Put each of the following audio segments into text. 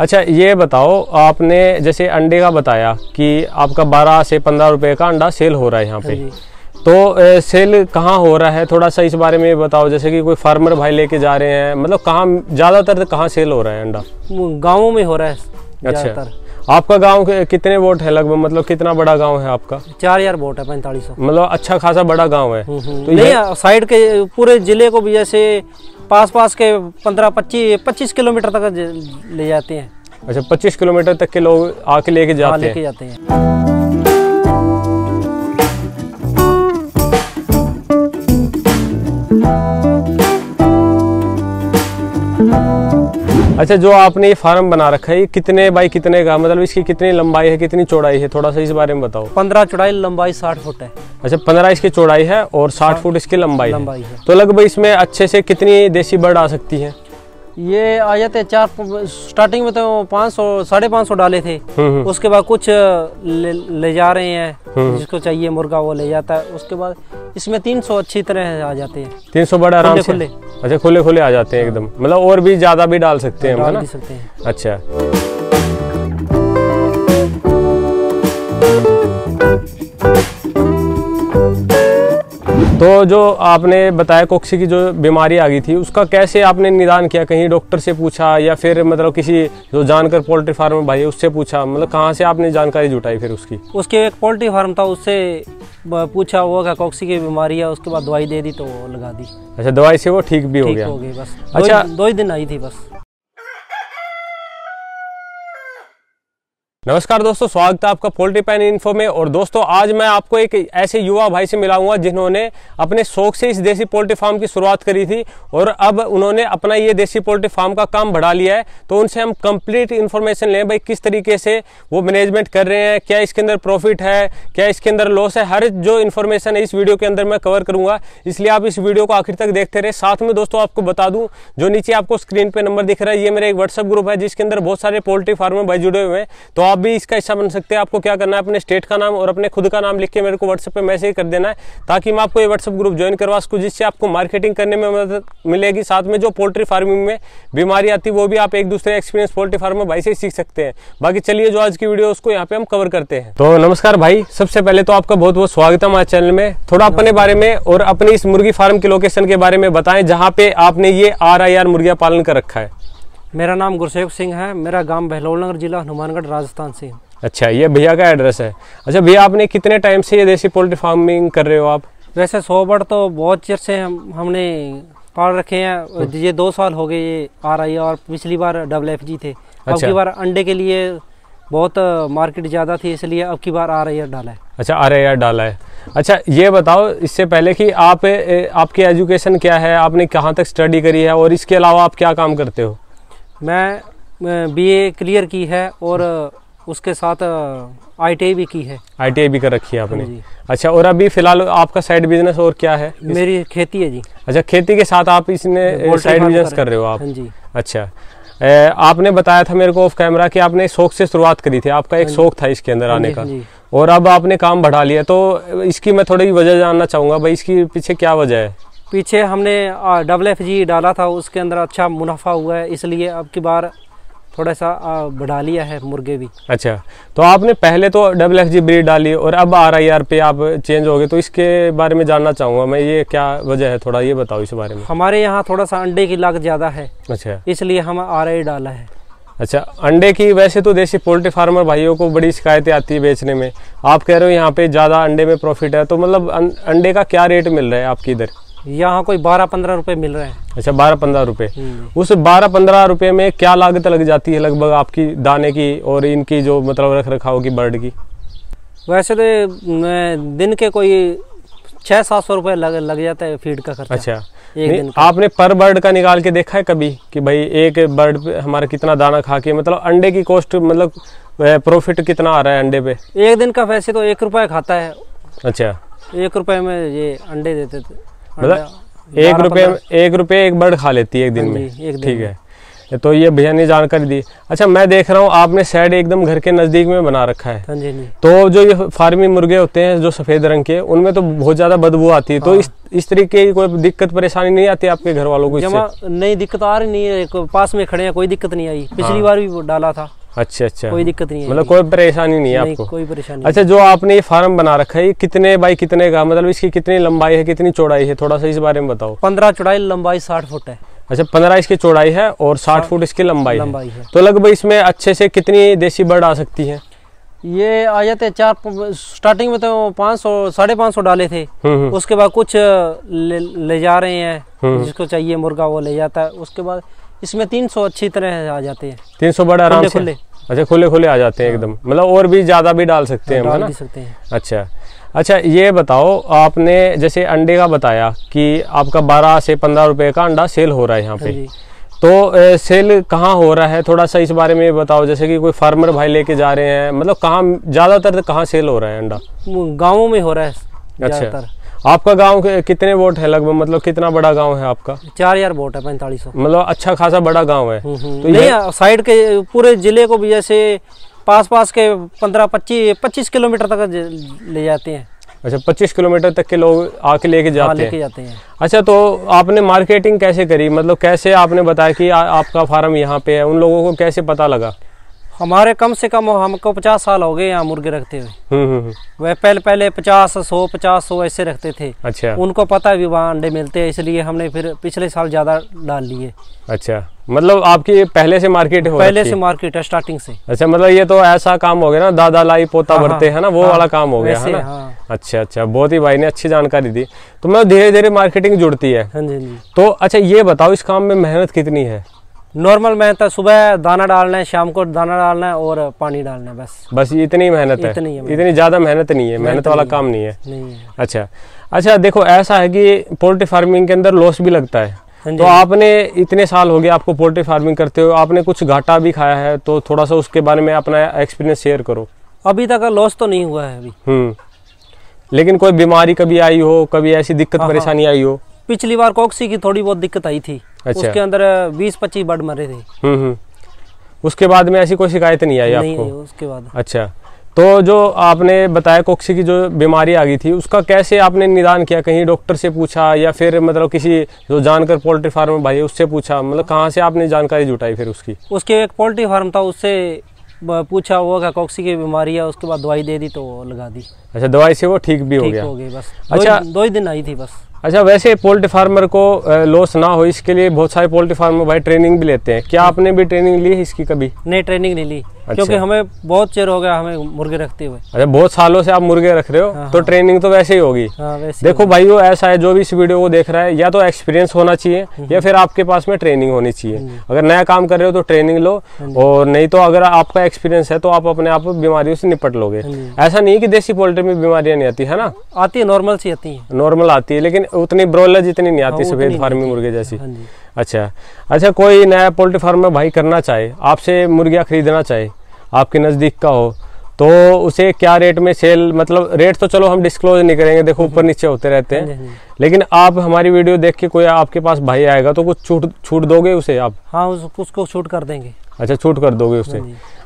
अच्छा ये बताओ आपने जैसे अंडे का बताया कि आपका बारह से पंद्रह रुपए का अंडा सेल हो रहा है यहाँ पे हाँ तो ए, सेल कहाँ हो रहा है थोड़ा सा इस बारे में बताओ जैसे कि कोई फार्मर भाई लेके जा रहे हैं मतलब कहाँ ज़्यादातर कहाँ सेल हो रहा है अंडा गाँवों में हो रहा है अच्छा आपका गांव कितने वोट है लगभग मतलब कितना बड़ा गांव है आपका चार हजार वोट है पैंतालीस मतलब अच्छा खासा बड़ा गांव है हम्म, हम्म। तो नहीं साइड के पूरे जिले को भी जैसे पास पास के पंद्रह पच्चीस पच्चीस किलोमीटर तक ले जाते हैं अच्छा पच्चीस किलोमीटर तक के लोग आके लेके जाते, हाँ, ले जाते हैं thank you अच्छा जो आपने ये फार्म बना रखा है कितने बाई कितने का मतलब इसकी कितनी लंबाई है कितनी चौड़ाई है थोड़ा सा इस बारे में बताओ पंद्रह चौड़ाई लंबाई साठ फुट है अच्छा पंद्रह इसकी चौड़ाई है और साठ हाँ, फुट इसकी लंबाई, लंबाई है तो लगभग इसमें अच्छे से कितनी देसी बर्ड आ सकती है ये आ जाते चार स्टार्टिंग में तो पाँच सौ साढ़े पाँच सौ डाले थे हम्म, हम्म। उसके बाद कुछ ले, ले जा रहे हैं हम्म, जिसको चाहिए मुर्गा वो ले जाता है उसके बाद इसमें तीन सौ अच्छी तरह आ जाते हैं तीन सौ बड़ा आराम खुले अच्छा खुले खुले आ जाते हैं एकदम मतलब और भी ज्यादा भी डाल सकते हैं डाल सकते हैं अच्छा तो जो आपने बताया कोक्सी की जो बीमारी आ गई थी उसका कैसे आपने निदान किया कहीं डॉक्टर से पूछा या फिर मतलब किसी जो जानकर पोल्ट्री फार्म भाई उससे पूछा मतलब कहाँ से आपने जानकारी जुटाई फिर उसकी उसके एक पोल्ट्री फार्म था उससे पूछा वो क्या कॉक्सी की बीमारी है उसके बाद दवाई दे दी तो लगा दी अच्छा दवाई से वो ठीक भी हो गया हो बस अच्छा दो ही दिन आई थी बस नमस्कार दोस्तों स्वागत है आपका पोल्ट्री पैन इन्फो में और दोस्तों आज मैं आपको एक ऐसे युवा भाई से मिलाऊंगा जिन्होंने अपने शौक से इस देसी पोल्ट्री फार्म की शुरुआत करी थी और अब उन्होंने अपना ये देसी पोल्ट्री फार्म का काम बढ़ा लिया है तो उनसे हम कंप्लीट इन्फॉर्मेशन लें भाई किस तरीके से वो मैनेजमेंट कर रहे हैं क्या इसके अंदर प्रॉफिट है क्या इसके अंदर लॉस है हर जो इन्फॉर्मेशन है इस वीडियो के अंदर मैं कवर करूंगा इसलिए आप इस वीडियो को आखिर तक देखते रहे साथ में दोस्तों आपको बता दूँ जो नीचे आपको स्क्रीन पर नंबर दिख रहा है ये मेरा एक व्हाट्सअप ग्रुप है जिसके अंदर बहुत सारे पोल्ट्री फार्मर भाई जुड़े हुए हैं तो आप भी इसका हिस्सा बन सकते हैं आपको क्या करना है अपने स्टेट का नाम और अपने खुद का नाम लिख के मेरे को व्हाट्सएप पर मैसेज कर देना है ताकि मैं आपको ये व्हाट्सएप ग्रुप ज्वाइन करवा सकूँ जिससे आपको मार्केटिंग करने में मदद मिलेगी साथ में जो पोल्ट्री फार्मिंग में बीमारी आती है वो भी आप एक दूसरे एक्सपीरियंस पोल्ट्री फार्म में भाई से सीख सकते हैं बाकी चलिए जो आज की वीडियो उसको यहाँ पे हम कवर करते हैं तो नमस्कार भाई सबसे पहले तो आपका बहुत बहुत स्वागत है हमारे चैनल में थोड़ा अपने बारे में और अपनी इस मुर्गी फार्म की लोकेशन के बारे में बताएं जहाँ पे आपने ये आर आई आर मुर्गिया पालन कर रखा है मेरा नाम गुरसेव सिंह है मेरा गांव बहलोल नगर जिला हनुमानगढ़ राजस्थान से अच्छा ये भैया का एड्रेस है अच्छा भैया आपने कितने टाइम से ये देसी पोल्ट्री फार्मिंग कर रहे हो आप वैसे सोबर तो बहुत चिर से हम हमने पाल रखे हैं ये दो साल हो गए ये आ रही है और पिछली बार डबल एफ जी थे अच्छा। अब की बार अंडे के लिए बहुत मार्केट ज़्यादा थी इसलिए अब की बार आ रही है डाला है अच्छा आ रही है डाला है अच्छा ये बताओ इससे पहले कि आप आपकी एजुकेशन क्या है आपने कहाँ तक स्टडी करी है और इसके अलावा आप क्या काम करते हो मैं बीए क्लियर की है और उसके साथ आईटीआई भी की है आईटीआई भी कर रखी है आपने अच्छा और अभी फिलहाल आपका साइड बिजनेस और क्या है इस... मेरी खेती है जी अच्छा खेती के साथ आप इसने साइड बिजनेस कर रहे हो आप हाँ जी अच्छा ए, आपने बताया था मेरे को ऑफ कैमरा कि आपने शौक से शुरुआत करी थी आपका एक हाँ शौक था इसके अंदर हाँ आने का और अब आपने काम बढ़ा लिया तो इसकी मैं थोड़ी वजह जानना चाहूँगा भाई इसकी पीछे क्या वजह है पीछे हमने डबल एफ जी डाला था उसके अंदर अच्छा मुनाफा हुआ है इसलिए अब की बार थोड़ा सा बढ़ा लिया है मुर्गे भी अच्छा तो आपने पहले तो डबल एफ जी ब्रीड डाली और अब आर आई आर पे आप चेंज हो गए तो इसके बारे में जानना चाहूँगा मैं ये क्या वजह है थोड़ा ये बताओ इस बारे में हमारे यहाँ थोड़ा सा अंडे की लागत ज़्यादा है अच्छा इसलिए हम आर आई डाला है अच्छा अंडे की वैसे तो देसी पोल्ट्री फार्मर भाइयों को बड़ी शिकायतें आती है बेचने में आप कह रहे हो यहाँ पे ज़्यादा अंडे में प्रॉफिट है तो मतलब अं-, अंडे का क्या रेट मिल रहा है आपकी इधर यहाँ कोई बारह पंद्रह रुपए मिल रहे हैं अच्छा बारह पंद्रह रुपए हम्म। उस बारह पंद्रह रुपए में क्या लागत लग जाती है लगभग आपकी दाने की और इनकी जो मतलब रख रखाव की बर्ड की वैसे तो दिन के कोई छह सात सौ रुपए लग लग जाता है फीड का खर्चा अच्छा एक दिन आपने पर बर्ड का निकाल के देखा है कभी कि भाई एक बर्ड पे हमारा कितना दाना खा के मतलब अंडे की कॉस्ट मतलब प्रॉफिट कितना आ रहा है अंडे पे एक दिन का वैसे तो एक रुपये खाता है अच्छा एक रुपए में ये अंडे देते थे मतलब, मतलब एक रुपये एक रुपये एक बर्ड खा लेती है एक दिन हाँ में ठीक है तो ये भैया ने जानकारी दी अच्छा मैं देख रहा हूँ आपने शेड एकदम घर के नज़दीक में बना रखा है हाँ हाँ तो जो ये फार्मी मुर्गे होते हैं जो सफ़ेद रंग के उनमें तो बहुत ज़्यादा बदबू आती है तो इस इस तरीके की कोई दिक्कत परेशानी नहीं आती आपके घर वालों को नहीं दिक्कत आ रही नहीं है पास में खड़े हैं कोई दिक्कत नहीं आई पिछली बार भी डाला था अच्छा अच्छा कोई दिक्कत नहीं मतलब कोई परेशानी नहीं है आपको कोई परेशानी अच्छा जो आपने ये फार्म बना रखा है ये कितने बाई कितने का मतलब इसकी कितनी लंबाई है कितनी चौड़ाई है थोड़ा सा इस बारे में बताओ पंद्रह चौड़ाई लंबाई साठ फुट है अच्छा पंद्रह इसकी चौड़ाई है और साठ फुट इसकी लंबाई लंबाई है तो लगभग इसमें अच्छे से कितनी देसी बर्ड आ सकती है ये आ जाते चार स्टार्टिंग में तो पाँच सौ साढ़े पाँच सौ डाले थे हम्म, हम्म। उसके बाद कुछ ले, ले जा रहे हैं हम्म। जिसको चाहिए मुर्गा वो ले जाता है उसके बाद इसमें तीन सौ अच्छी तरह आ जाते हैं तीन सौ बड़े आराम से अच्छा खुले खुले आ जाते हैं हाँ। एकदम मतलब और भी ज़्यादा भी डाल हाँ, सकते हैं अच्छा अच्छा ये बताओ आपने जैसे अंडे का बताया कि आपका बारह से पंद्रह रुपए का अंडा सेल हो रहा है यहाँ पे हाँ तो सेल कहाँ हो रहा है थोड़ा सा इस बारे में बताओ जैसे कि कोई फार्मर भाई लेके जा रहे हैं मतलब कहाँ ज़्यादातर कहाँ सेल हो रहा है अंडा गाँवों में हो रहा है अच्छा आपका गांव कितने वोट है लगभग मतलब कितना बड़ा गांव है आपका चार हजार वोट है पैंतालीस मतलब अच्छा खासा बड़ा गांव है हम्म, हम्म। तो नहीं साइड के पूरे जिले को भी जैसे पास पास के पंद्रह पच्चीस पच्चीस किलोमीटर तक ले जाते हैं अच्छा पच्चीस किलोमीटर तक के लोग आके लेके हाँ, जाते, हाँ, लेके जाते हैं अच्छा तो आपने मार्केटिंग कैसे करी मतलब कैसे आपने बताया कि आ, आपका फार्म यहाँ पे है उन लोगों को कैसे पता लगा हमारे कम से कम हमको पचास साल हो गए यहाँ मुर्गे रखते हुए हम्म, हम्म, हम्म। वह पहले पहले पचास सौ पचास सौ ऐसे रखते थे अच्छा उनको पता है भी वहाँ अंडे मिलते हैं इसलिए हमने फिर पिछले साल ज्यादा डाल लिए अच्छा मतलब आपकी पहले से मार्केट हो पहले से मार्केट है स्टार्टिंग से अच्छा मतलब ये तो ऐसा काम हो गया ना दादा लाई पोता हाँ, हाँ। भरते है ना वो हाँ। वाला काम हो गया है ना अच्छा अच्छा बहुत ही भाई ने अच्छी जानकारी दी तो मतलब धीरे धीरे मार्केटिंग जुड़ती है तो अच्छा ये बताओ इस काम में मेहनत कितनी है नॉर्मल मेहनत है सुबह दाना डालना है शाम को दाना डालना है और पानी डालना है बस बस इतनी मेहनत है इतनी है इतनी ज़्यादा मेहनत नहीं है मेहनत वाला काम नहीं है अच्छा अच्छा देखो ऐसा है कि पोल्ट्री फार्मिंग के अंदर लॉस भी लगता है हाँ तो आपने इतने साल हो गए आपको पोल्ट्री फार्मिंग करते हो आपने कुछ घाटा भी खाया है तो थोड़ा सा उसके बारे में अपना एक्सपीरियंस शेयर करो अभी तक लॉस तो नहीं हुआ है अभी हम्म। लेकिन कोई बीमारी कभी आई हो कभी ऐसी दिक्कत हाँ, हाँ। परेशानी आई हो पिछली बार कॉक्सी की थोड़ी बहुत दिक्कत आई थी अच्छा। उसके अंदर बीस पच्चीस बर्ड मरे थे हम्म, हम्म। उसके बाद में ऐसी कोई शिकायत नहीं आई आपको नहीं, उसके बाद अच्छा तो जो आपने बताया कोक्सी की जो बीमारी आ गई थी उसका कैसे आपने निदान किया कहीं डॉक्टर से पूछा या फिर मतलब किसी जो जानकर पोल्ट्री फार्म भाई उससे पूछा मतलब कहाँ से आपने जानकारी जुटाई फिर उसकी उसके एक पोल्ट्री फार्म था उससे पूछा वो क्या कोक्सी की बीमारी है उसके बाद दवाई दे दी तो लगा दी अच्छा दवाई से वो ठीक भी हो गया हो बस अच्छा दो ही दिन आई थी बस अच्छा वैसे पोल्ट्री फार्मर को लॉस ना हो इसके लिए बहुत सारे पोल्ट्री फार्मर भाई ट्रेनिंग भी लेते हैं क्या हम्म। आपने भी ट्रेनिंग ली है इसकी कभी नहीं ट्रेनिंग नहीं ली अच्छा। क्योंकि हमें बहुत चेर हो गया हमें मुर्गे रखते हुए अच्छा बहुत सालों से आप मुर्गे रख रहे हो हाँ, तो ट्रेनिंग हाँ। तो वैसे ही होगी हाँ, देखो भाई वो ऐसा है जो भी इस वीडियो को देख रहा है या तो एक्सपीरियंस होना चाहिए हम्म। या फिर आपके पास में ट्रेनिंग होनी चाहिए हम्म। अगर नया काम कर रहे हो तो ट्रेनिंग लो हाँ और नहीं तो अगर आपका एक्सपीरियंस है तो आप अपने आप बीमारियों से निपट लोगे ऐसा नहीं की देसी पोल्ट्री में बीमारियां नहीं आती है ना आती है नॉर्मल सी आती है नॉर्मल आती है लेकिन उतनी ब्रॉयलर जितनी नहीं आती हाँ, सफेद फार्मी मुर्गे जैसी हाँ अच्छा अच्छा कोई नया पोल्ट्री फार्म में भाई करना चाहे आपसे मुर्गियाँ खरीदना चाहे आपके नज़दीक का हो तो उसे क्या रेट में सेल मतलब रेट तो चलो हम डिस्क्लोज नहीं करेंगे देखो हाँ ऊपर नीचे होते रहते हैं लेकिन आप हमारी वीडियो देख के कोई आपके पास भाई आएगा तो कुछ छूट छूट दोगे उसे आप हाँ उस, उसको छूट कर देंगे अच्छा छूट कर दोगे उसे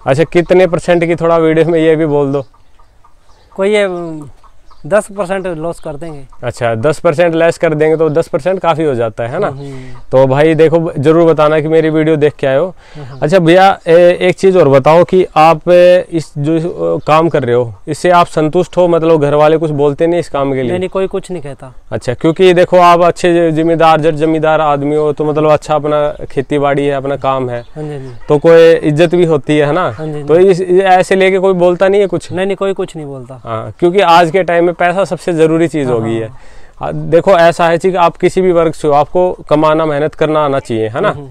अच्छा कितने परसेंट की थोड़ा वीडियो में ये भी बोल दो कोई ये दस परसेंट लॉस कर देंगे अच्छा दस परसेंट लेस कर देंगे तो दस परसेंट काफी हो जाता है ना तो भाई देखो जरूर बताना कि मेरी वीडियो देख के आयो अच्छा भैया एक चीज और बताओ कि आप इस जो काम कर रहे हो इससे आप संतुष्ट हो मतलब घर वाले कुछ बोलते नहीं इस काम के लिए नहीं कोई कुछ नहीं कहता अच्छा क्योंकि देखो आप अच्छे जिम्मेदार जट जमींदार आदमी हो तो मतलब अच्छा अपना खेती बाड़ी है अपना काम है हाँ हाँ तो कोई इज्जत भी होती है ना हाँ तो ऐसे लेके कोई बोलता नहीं है कुछ नहीं कोई कुछ नहीं बोलता क्यूँकी क्योंकि आज के टाइम में पैसा सबसे ज़रूरी चीज़ होगी है हाँ, हाँ। हाँ, देखो ऐसा है चीज आप किसी भी वर्ग से हो आपको कमाना मेहनत करना आना चाहिए है ना हम्म।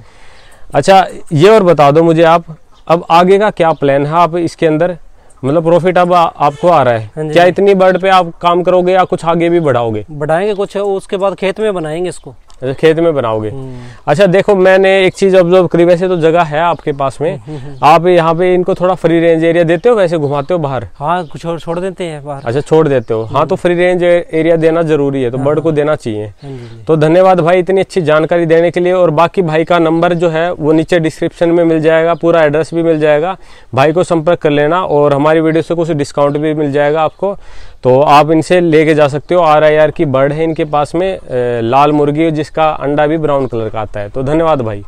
अच्छा ये और बता दो मुझे आप अब आगे का क्या प्लान है आप इसके अंदर मतलब प्रॉफिट अब आ, आपको आ रहा है क्या इतनी बर्ड पे आप काम करोगे या कुछ आगे भी बढ़ाओगे बढ़ाएंगे कुछ उसके बाद खेत में बनाएंगे इसको खेत में बनाओगे अच्छा देखो मैंने एक चीज ऑब्जर्व करी वैसे तो जगह है आपके पास में हम्म, हम्म, हम्म। आप यहाँ पे इनको थोड़ा फ्री रेंज एरिया देते हो वैसे घुमाते हो बाहर हाँ कुछ और छोड़ देते हैं बाहर अच्छा छोड़ देते हो हाँ तो फ्री रेंज एरिया देना जरूरी है तो बर्ड को हाँ, हाँ। देना चाहिए हाँ तो धन्यवाद भाई इतनी अच्छी जानकारी देने के लिए और बाकी भाई का नंबर जो है वो नीचे डिस्क्रिप्शन में मिल जाएगा पूरा एड्रेस भी मिल जाएगा भाई को संपर्क कर लेना और हमारी वीडियो से कुछ डिस्काउंट भी मिल जाएगा आपको तो आप इनसे लेके जा सकते हो आर की बर्ड है इनके पास में लाल मुर्गी जिसका अंडा भी ब्राउन कलर का आता है तो धन्यवाद भाई